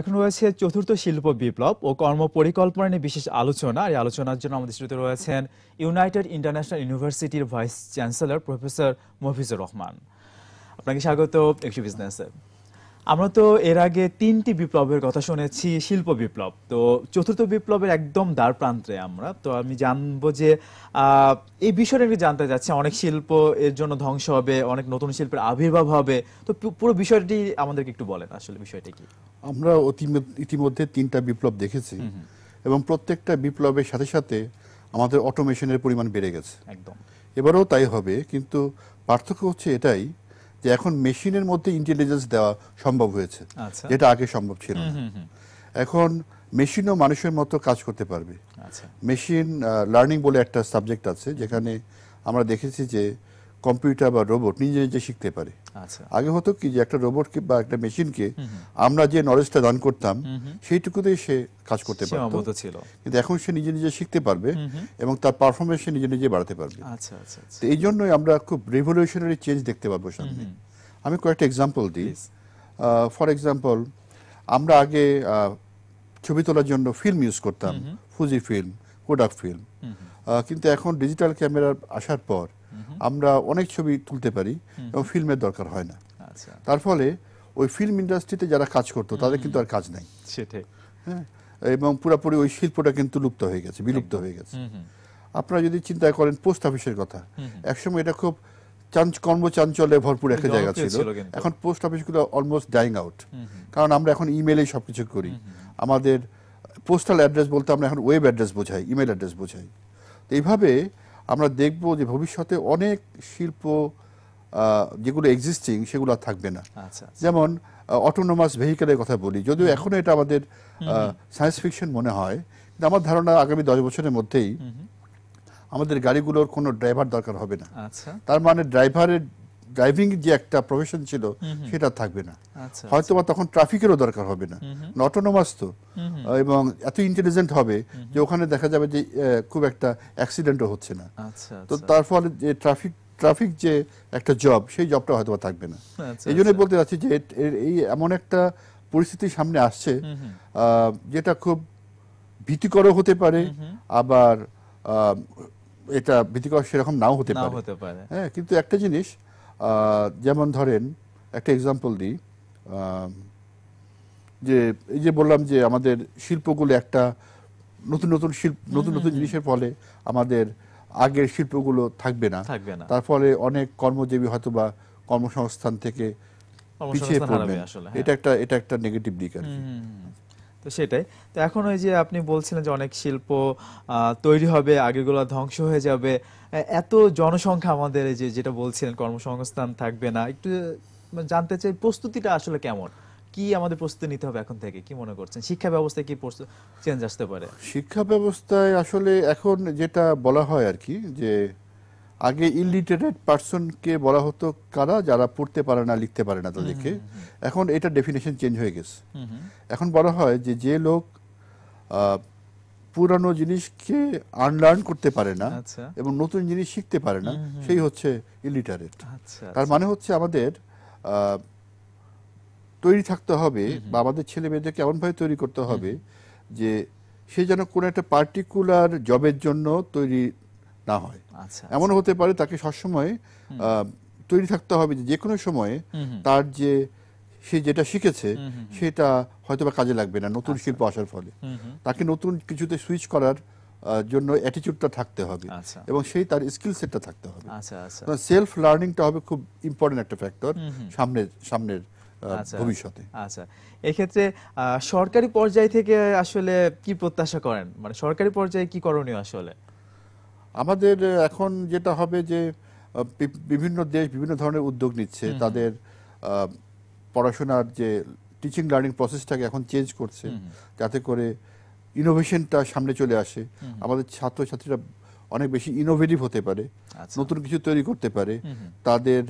এখন রয়েছে চতুর্থ শিল্প বিপ্লব ও কর্ম পরিকল্পনা নিয়ে বিশেষ আলোচনা এই আলোচনার জন্য আমাদের সাথে রয়েছেন ইউনাইটেড ইন্টারন্যাশনাল ইউনিভার্সিটির vice chancellor professor Mafizur Rahman আপনাকে স্বাগত একটি বিজনেসে আমরা তো এর আগে তিনটি বিপ্লবের কথা শুনেছি শিল্প বিপ্লব তো চতুর্থ বিপ্লবের একদম দ্বার প্রান্তে আমরা তো আমি জানবো যে এই বিষয়টা আমি জানতে চাচ্ছি অনেক শিল্প এর জন্য ধ্বংস হবে অনেক নতুন শিল্পের আবির্ভাব হবে তো পুরো বিষয়টি আমাদেরকে একটু বলেন আসলে বিষয়টা কি আমরা ইতিমধ্যে তিনটা বিপ্লব দেখেছি এবং প্রত্যেকটা বিপ্লবের সাথে সাথে আমাদের অটোমেশনের পরিমাণ বেড়ে গেছে একদম এবারেও তাই হবে কিন্তু পার্থক্য হচ্ছে এটাই যে এখন মেশিনের মধ্যে ইন্টেলিজেন্স দেওয়া সম্ভব হয়েছে আচ্ছা। যেটা আগে সম্ভব ছিল না এখন মেশিনও মানুষের মতো কাজ করতে পারবে আচ্ছা। মেশিন লার্নিং বলে একটা সাবজেক্ট আছে যেখানে আমরা দেখেছি যে কম্পিউটার বা রোবট নিজে নিজে শিখতে পারে আচ্ছা। আগে হতো কি যে একটা রোবটকে বা একটা মেশিনকে আমরা যে নলেজটা দান করতাম সেইটুকুতেই সে কাজ করতে পারতো ছিল কিন্তু এখন সে নিজে নিজে শিখতে পারবে এবং তার পারফরমেন্স সে নিজে নিজে বাড়াতে পারবে আচ্ছা আচ্ছা, আচ্ছা। তো এই জন্যই আমরা খুব রেভলিউশনারি চেঞ্জ দেখতে পাবো সামনে আমি কয়েকটা এক্সাম্পল দিই ফর এক্সাম্পল আমরা আগে ছবি তোলার জন্য ফিল্ম ইউজ করতাম ফুজি ফিল্ম কোডাক ফিল্ম কিন্তু এখন ডিজিটাল ক্যামেরা আসার পর আমরা অনেক ছবি তুলতে পারি এবং ফিল্মের দরকার হয় না আচ্ছা। তার ফলে ওই ফিল্ম ইন্ডাস্ট্রিতে যারা কাজ করতো তাদের কিন্তু আর কাজ নাই হ্যাঁ এবং পুরোপুরি ওই শিল্পটা কিন্তু লুপ্ত হয়ে গেছে বিলুপ্ত হয়ে গেছে আপনারা যদি চিন্তা করেন পোস্ট অফিসের কথা একসময় এটা খুব কর্মচাঞ্চলে ভরপুর একটা জায়গা ছিল এখন পোস্ট অফিসগুলো অলমোস্ট ডাইং আউট কারণ আমরা এখন ইমেলে সবকিছু করি আমাদের পোস্টাল অ্যাড্রেস বলতে আমরা এখন ওয়েব অ্যাড্রেস বোঝাই ইমেল অ্যাড্রেস বোঝাই এইভাবে আমরা দেখব যে ভবিষ্যতে অনেক শিল্প যেগুলো এক্সিস্টিং সেগুলো থাকবে না আচ্ছা, আচ্ছা। যেমন অটোনোমাস ভেহিকেলের কথা বলি যদিও এখন এটা আমাদের সায়েন্স ফিকশন মনে হয় কিন্তু আমার ধারণা আগামী দশ বছরের মধ্যেই আমাদের গাড়িগুলোর কোনো ড্রাইভার দরকার হবে না আচ্ছা। তার মানে ড্রাইভারের ড্রাইভিং যে একটা প্রফেশন ছিল সেটা থাকবে না আচ্ছা, আচ্ছা। হয়তো বা তখন ট্রাফিকেরও দরকার হবে না অটোনোমাস তো এবং এত ইন্টেলিজেন্ট হবে যে ওখানে দেখা যাবে যে খুব একটা অ্যাক্সিডেন্টও হচ্ছে না আচ্ছা, তো তার ফলে যে ট্রাফিক ট্রাফিক যে একটা জব সেই জবটা হয়তো থাকবে না এই জন্যই বলতে চাচ্ছি যে এই এমন একটা পরিস্থিতি সামনে আসছে যেটা খুব ভীতিকরও হতে পারে আবার এটা ভীতিকর সেরকম নাও হতে পারে হ্যাঁ কিন্তু একটা জিনিস যেমন ধরেন একটা এক্সাম্পল দিই যে এই যে বললাম যে আমাদের শিল্পগুলো একটা নতুন নতুন শিল্প নতুন নতুন জিনিসের ফলে আমাদের আগের শিল্পগুলো থাকবে না তার ফলে অনেক কর্মজীবী হয়তো বা কর্মসংস্থান থেকে পিছিয়ে পড়বে হ্যাঁ। এটা একটা এটা একটা নেগেটিভ দিক আর কি তো সেটাই তো এখন ওই যে আপনি বলছিলেন যে অনেক শিল্প তৈরি হবে আগেগুলো ধ্বংস হয়ে যাবে এত জনসংখ্যা আমাদের যে যেটা বলছিলেন কর্মসংস্থান থাকবে না একটু মানে জানতে চাই প্রস্তুতিটা আসলে কেমন কি আমাদের প্রস্তুতি নিতে হবে এখন থেকে কি মনে করছেন শিক্ষা ব্যবস্থায় কি চেঞ্জ আসতে পারে শিক্ষা ব্যবস্থায় আসলে এখন যেটা বলা হয় আর কি যে আগে ইলিটারেট পার্সনকে বলা হতো কারা যারা পড়তে পারে না লিখতে পারে না তাদেরকে এখন এটা ডেফিনেশন চেঞ্জ হয়ে গেছে এখন বলা হয় যে যে লোক পুরানো জিনিসকে আনলার্ন করতে পারে না আচ্ছা। এবং নতুন জিনিস শিখতে পারে না সেই হচ্ছে ইলিটারেট আচ্ছা, আচ্ছা। তার মানে হচ্ছে আমাদের তৈরি থাকতে হবে বা আমাদের ছেলে মেয়েদেরকে এমনভাবে তৈরি করতে হবে যে সে যেন কোনো একটা পার্টিকুলার জবের জন্য তৈরি না হয় আচ্ছা, আচ্ছা। এমন হতে পারে তাকে সবসময় তৈরি থাকতে হবে যে কোনো সময়ে তার যে সে যেটা শিখেছে সেটা হয়তো বা কাজে লাগবে না নতুন আচ্ছা। শিল্প আসার ফলে তাকে নতুন কিছুতে সুইচ করার জন্য অ্যাটিচিউডটা থাকতে হবে এবং সেই তার স্কিল সেটটা থাকতে হবে সেলফ লার্নিংটা হবে খুব ইম্পর্টেন্ট একটা ফ্যাক্টর সামনের সামনের ভবিষ্যতে আচ্ছা এক্ষেত্রে সরকারি পর্যায় থেকে আসলে কি প্রত্যাশা করেন মানে সরকারি পর্যায়ে কি করণীয় আসলে আমাদের এখন যেটা হবে যে বিভিন্ন দেশ বিভিন্ন ধরনের উদ্যোগ নিচ্ছে তাদের পড়াশোনার যে টিচিং লার্নিং প্রসেসটাকে এখন চেঞ্জ করছে যাতে করে ইনোভেশনটা সামনে চলে আসে আমাদের ছাত্রছাত্রীরা অনেক বেশি ইনোভেটিভ হতে পারে আচ্ছা। নতুন কিছু তৈরি করতে পারে তাদের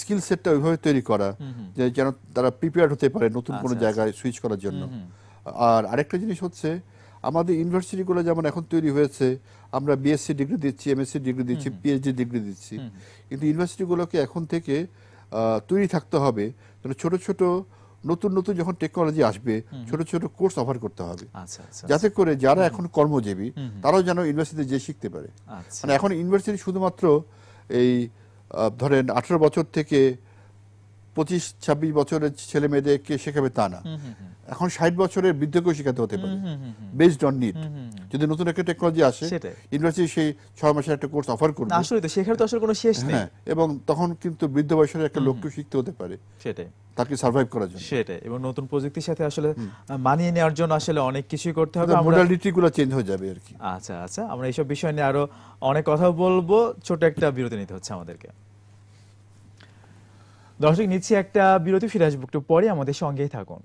স্কিল সেটটা ওইভাবে তৈরি করা যে যেন তারা প্রিপেয়ার হতে পারে নতুন কোনো আচ্ছা, আচ্ছা। জায়গায় সুইচ করার জন্য আর আরেকটা জিনিস হচ্ছে আমাদের ইউনিভার্সিটিগুলো যেমন এখন তৈরি হয়েছে আমরা বিএসসি ডিগ্রি দিচ্ছি এমএসসি ডিগ্রি দিচ্ছি পিএইচডি ডিগ্রি দিচ্ছি কিন্তু ইউনিভার্সিটিগুলোকে এখন থেকে তৈরি থাকতে হবে তাহলে ছোট ছোট নতুন নতুন যখন টেকনোলজি আসবে ছোট ছোট কোর্স অফার করতে হবে আচ্ছা, আচ্ছা, আচ্ছা। যাতে করে যারা এখন কর্মজীবী তারাও যেন ইউনিভার্সিটিতে যে শিখতে পারে মানে এখন ইউনিভার্সিটি শুধুমাত্র এই ধরেন আঠেরো বছর থেকে পঁচিশ ছাব্বিশ বছরের ছেলে মেয়েদেরকে শেখাবে তা না এখন ষাট বছরের বৃদ্ধকেও শেখাতে হতে পারে বেসড অন নিড যদি নতুন একটা টেকনোলজি আসে ইউনিভার্সিটি সেই ছয় মাসের একটা কোর্স অফার করবে আসলে তো শেখার তো আসলে কোনো শেষ নেই হ্যাঁ, এবং তখন কিন্তু বৃদ্ধ বয়সের একটা লক্ষ্য শিখতে হতে পারে সেটাই তাকে সার্ভাইভ করার জন্য সেটাই এবং নতুন প্রযুক্তির সাথে আসলে মানিয়ে নেওয়ার জন্য আসলে অনেক কিছুই করতে হবে চেঞ্জ হয়ে যাবে আর কি আচ্ছা আচ্ছা আমরা এইসব বিষয় নিয়ে আরো অনেক কথা বলবো ছোট একটা বিরতি নিতে হচ্ছে আমাদেরকে দর্শক নিচ্ছি একটা বিরতি ফিরে আসবো একটু পরে আমাদের সঙ্গেই থাকুন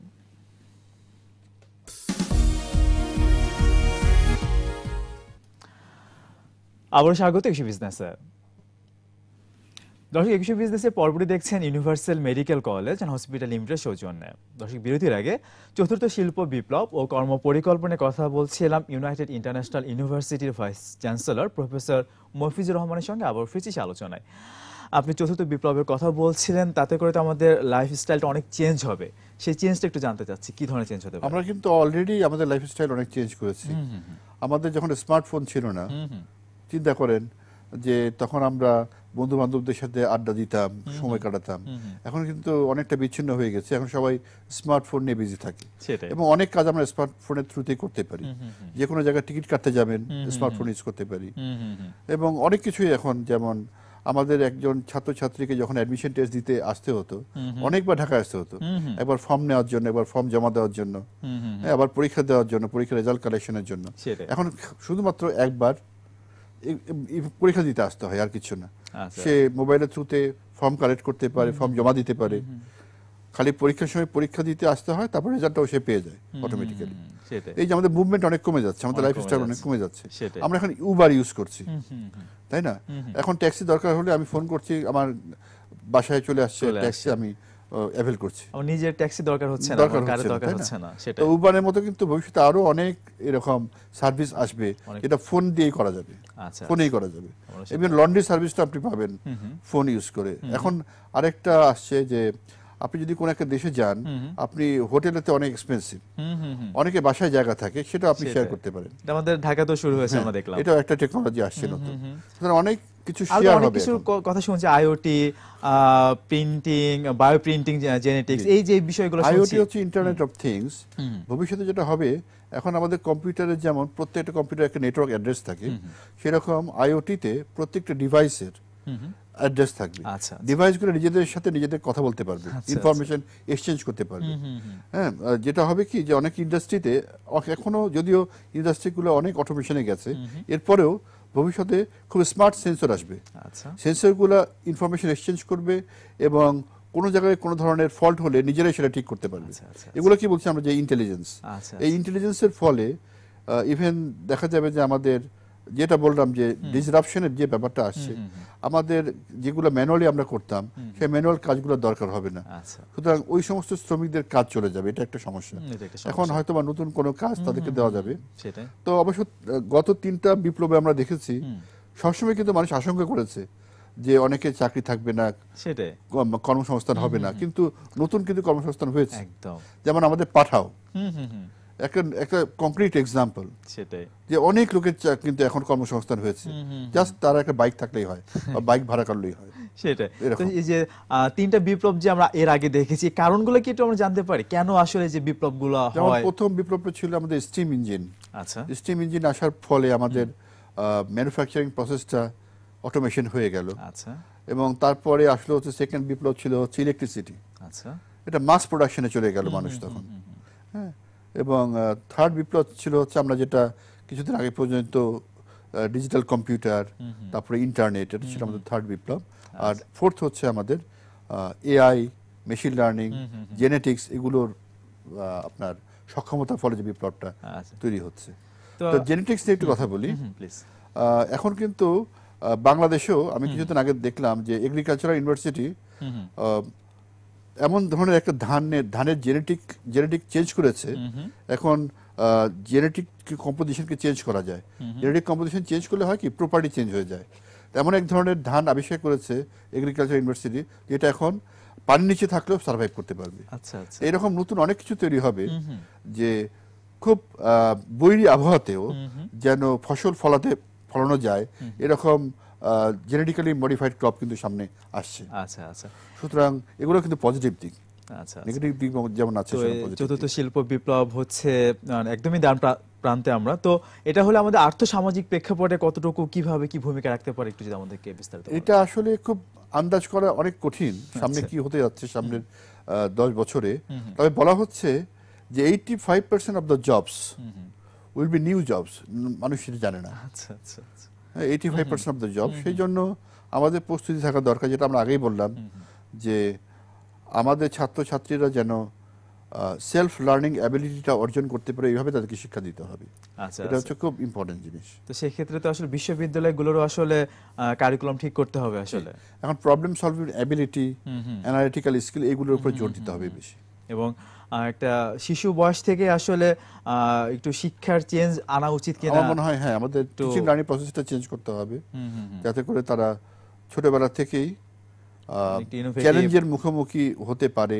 আবারও স্বাগত একশো বিজনেস দর্শক একুশে বিজনেসের পরপরই দেখছেন universal medical college and hospital limited সৌজন্যে দর্শক বিরতির আগে চতুর্থ শিল্প বিপ্লব ও কর্ম পরিকল্পনায় কথা বলছিলাম ইউনাইটেড ইন্টারন্যাশনাল ইউনিভার্সিটির ভাইস চ্যান্সেলর প্রফেসর মফিজুর রহমানের সঙ্গে আবার ফিরছিস আলোচনায় আপনি চতুর্থ বিপ্লবের কথা বলছিলেন তাতে করে তো আমাদের লাইফস্টাইলটা অনেক চেঞ্জ হবে সেই চেঞ্জটা একটু জানতে চাচ্ছি কি ধরনের চেঞ্জ হতে আমরা কিন্তু অলরেডি আমাদের লাইফস্টাইল অনেক চেঞ্জ করেছি আমাদের যখন স্মার্টফোন ছিল না চিন্তা করেন যে তখন আমরা বন্ধু বান্ধবদের সাথে আড্ডা দিতাম সময় কাটাতাম এখন কিন্তু অনেকটা বিচ্ছিন্ন হয়ে গেছে এখন সবাই স্মার্টফোন নিয়ে বিজি থাকে এবং অনেক কাজ আমরা স্মার্টফোনের থ্রুতে করতে পারি যে কোনো জায়গায় টিকিট কাটতে যাবেন স্মার্টফোন ইউজ করতে পারি এবং অনেক কিছুই এখন যেমন আমাদের একজন ছাত্রছাত্রীকে যখন অ্যাডমিশন টেস্ট দিতে আসতে হতো অনেকবার ঢাকায় আসতে হতো একবার ফর্ম নেওয়ার জন্য একবার ফর্ম জমা দেওয়ার জন্য আবার পরীক্ষা দেওয়ার জন্য পরীক্ষা রেজাল্ট কালেকশনের জন্য এখন শুধুমাত্র একবার পরীক্ষা দিতে আসতে হয় আর কিছু না আচ্ছা। সে মোবাইলের থ্রুতে ফর্ম কালেক্ট করতে পারে ফর্ম জমা দিতে পারে খালি পরীক্ষার সময় পরীক্ষা দিতে আসতে হয় তারপর রেজাল্টটাও সে পেয়ে যায় অটোমেটিক্যালি এই যে আমাদের মুভমেন্ট অনেক কমে যাচ্ছে আমাদের লাইফস্টাইল অনেক কমে যাচ্ছে আমরা এখন উবার ইউজ করছি তাই না এখন ট্যাক্সি দরকার হলে আমি ফোন করছি আমার বাসায় চলে আসছে ট্যাক্সি আমি অ্যাভেল করছি নিজের ট্যাক্সি দরকার হচ্ছে না দরকার হচ্ছে না সেটা উবারের মতো কিন্তু ভবিষ্যতে আরো অনেক এরকম সার্ভিস আসবে এটা ফোন দিয়েই করা যাবে আচ্ছা ফোনেই আচ্ছা। করা যাবে লন্ড্রি লন্ড্রি সার্ভিসটা আপনি পাবেন ফোন ইউজ করে এখন আরেকটা আসছে যে আপনি যদি কোন একটা দেশে যান আপনি তো অনেক এক্সপেন্সিভ অনেকে বাসায় জায়গা থাকে সেটা আপনি শেয়ার করতে পারেন আমাদের ঢাকা তো শুরু হয়েছে আমরা দেখলাম এটা একটা টেকনোলজি আসছে নতুন অনেক কিছু শেয়ার হবে কিছু কথা শুনছি IoT printing bio printing genetics এই যে বিষয়গুলো আইওটি হচ্ছে ইন্টারনেট অফ থিংস ভবিষ্যতে যেটা হবে এখন আমাদের কম্পিউটারে যেমন প্রত্যেকটা কম্পিউটার একটা নেটওয়ার্ক অ্যাড্রেস থাকে সেরকম আইওটিতে প্রত্যেকটা ডিভাইসের অ্যাড্রেস থাকবে আচ্ছা ডিভাইসগুলো আচ্ছা। নিজেদের সাথে নিজেদের কথা বলতে পারবে ইনফরমেশন আচ্ছা, এক্সচেঞ্জ আচ্ছা। করতে পারবে হ্যাঁ যেটা হবে কি যে অনেক ইন্ডাস্ট্রিতে এখনো যদিও ইন্ডাস্ট্রিগুলো অনেক অটোমেশনে গেছে এরপরেও ভবিষ্যতে খুব স্মার্ট সেন্সর আসবে সেন্সরগুলো ইনফরমেশন এক্সচেঞ্জ করবে এবং কোনো জায়গায় কোনো ধরনের ফল্ট হলে নিজেরাই সেটা ঠিক করতে পারবে এগুলো কি বলছি আমরা যে ইন্টেলিজেন্স এই ইন্টেলিজেন্সের ফলে ইভেন দেখা যাবে যে আমাদের যেটা বললাম যে ডিসরাপশনের যে ব্যাপারটা আসছে আমাদের যেগুলো ম্যানুয়ালি আমরা করতাম সেই ম্যানুয়াল কাজগুলো দরকার হবে না আচ্ছা। সুতরাং ওই সমস্ত শ্রমিকদের কাজ চলে যাবে এটা একটা সমস্যা এখন হয়তো বা নতুন কোনো কাজ তাদেরকে দেওয়া যাবে তো অবশ্য গত তিনটা বিপ্লবে আমরা দেখেছি সবসময় কিন্তু মানুষ আশঙ্কা করেছে যে অনেকে চাকরি থাকবে না সেটাই কর্মসংস্থান হবে না কিন্তু নতুন কিন্তু কর্মসংস্থান হয়েছে যেমন আমাদের পাঠাও একটা একটা কংক্রিট এক্সাম্পল সেটাই যে অনেক লোকের কিন্তু এখন কর্মসংস্থান হয়েছে জাস্ট তার একটা বাইক থাকলেই হয় বাইক ভাড়া করলেই হয় সেটাই যে তিনটা বিপ্লব যে আমরা এর আগে দেখেছি কারণগুলো কি একটু আমরা জানতে পারি কেন আসলে যে বিপ্লবগুলো হয় প্রথম বিপ্লবটা ছিল আমাদের স্টিম ইঞ্জিন আচ্ছা স্টিম ইঞ্জিন আসার ফলে আমাদের ম্যানুফ্যাকচারিং প্রসেসটা অটোমেশন হয়ে গেল আচ্ছা এবং তারপরে আসলে হচ্ছে সেকেন্ড বিপ্লব ছিল হচ্ছে ইলেকট্রিসিটি আচ্ছা এটা মাস প্রোডাকশনে চলে গেল মানুষ তখন হ্যাঁ এবং থার্ড বিপ্লব ছিল হচ্ছে আমরা যেটা কিছুদিন আগে পর্যন্ত ডিজিটাল কম্পিউটার তারপরে ইন্টারনেট এটা ছিল আমাদের থার্ড বিপ্লব আচ্ছা। আর ফোর্থ হচ্ছে আমাদের এআই মেশিন লার্নিং জেনেটিক্স এগুলোর আপনার সক্ষমতার ফলে যে বিপ্লবটা আচ্ছা। তৈরি হচ্ছে তো জেনেটিক্স নিয়ে একটু কথা বলি এখন কিন্তু বাংলাদেশেও আমি কিছুদিন আগে দেখলাম যে এগ্রিকালচারাল ইউনিভার্সিটি এমন ধরনের একটা ধানের ধানের জেনেটিক জেনেটিক চেঞ্জ করেছে এখন জেনেটিক কম্পোজিশনকে চেঞ্জ করা যায় জেনেটিক কম্পোজিশন চেঞ্জ করলে হয় কি প্রপার্টি চেঞ্জ হয়ে যায় এমন এক ধরনের ধান আবিষ্কার করেছে এগ্রিকালচার ইউনিভার্সিটি যেটা এখন পানির নিচে থাকলেও সার্ভাইভ করতে পারবে আচ্ছা, আচ্ছা। এরকম নতুন অনেক কিছু তৈরি হবে যে খুব বৈরী আবহাওয়াতেও যেন ফসল ফলাতে ফলানো যায় এরকম জেনেটিক্যালি মডিফাইড ক্রপ কিন্তু সামনে আসছে আচ্ছা আচ্ছা সুতরাং এগুলো কিন্তু পজিটিভ দিক আচ্ছা নেগেটিভ আচ্ছা। দিক যেমন আছে চতুর্থ শিল্প বিপ্লব হচ্ছে একদমই দান প্রান্তে আমরা তো এটা হলে আমাদের আর্থসামাজিক প্রেক্ষাপটে কতটুকু কিভাবে কি ভূমিকা রাখতে পারে একটু যদি আমাদেরকে বিস্তারিত এটা আসলে খুব আন্দাজ করা অনেক কঠিন আচ্ছা। সামনে কি হতে যাচ্ছে সামনের দশ বছরে তবে বলা হচ্ছে যে eighty five percent of the jobs will be new jobs মানুষ সেটা জানে না আচ্ছা আচ্ছা, আচ্ছা। Eighty five percent of the job সেই জন্য আমাদের প্রস্তুতি থাকা দরকার যেটা আমরা আগেই বললাম যে আমাদের ছাত্রছাত্রীরা যেন সেলফ লার্নিং অ্যাবিলিটিটা অর্জন করতে পারে এইভাবে তাদেরকে শিক্ষা দিতে হবে আচ্ছা, এটা আচ্ছা। হচ্ছে খুব ইম্পর্টেন্ট জিনিস তো সেই ক্ষেত্রে তো আসলে বিশ্ববিদ্যালয়গুলোরও আসলে কারিকুলাম ঠিক করতে হবে আসলে এখন problem solving ability analytical skill এগুলোর উপর জোর দিতে হবে বেশি এবং একটা শিশু বয়স থেকে আসলে একটু শিক্ষার চেঞ্জ আনা উচিত কিনা মনে হয় হ্যাঁ আমাদের টিচিং লার্নিং প্রসেসটা চেঞ্জ করতে হবে যাতে করে তারা ছোটবেলা থেকেই চ্যালেঞ্জের মুখোমুখি হতে পারে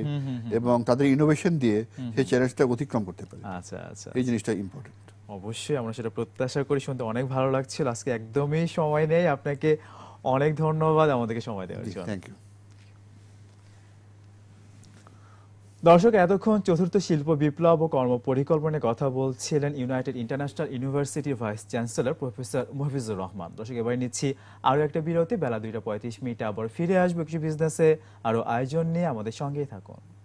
এবং তাদের ইনোভেশন দিয়ে সেই চ্যালেঞ্জটা অতিক্রম করতে পারে আচ্ছা আচ্ছা এই জিনিসটা ইম্পর্টেন্ট অবশ্যই আমরা সেটা প্রত্যাশা করি শুনতে অনেক ভালো লাগছিল আজকে একদমই সময় নেই আপনাকে অনেক ধন্যবাদ আমাদেরকে সময় দেওয়ার জন্য থ্যাংক ইউ দর্শক এতক্ষণ চতুর্থ শিল্প বিপ্লব ও কর্ম পরিকল্পনার কথা বলছিলেন ইউনাইটেড ইন্টারন্যাশনাল ইউনিভার্সিটির vice chancellor professor Muhifizur Rahman দর্শক এবার নিচ্ছি আরও একটা বিরতি বেলা দুইটা পঁয়ত্রিশ মিনিট আবার ফিরে আসবো কিছু বিজনেসে আরও আয়োজন নিয়ে আমাদের সঙ্গেই থাকুন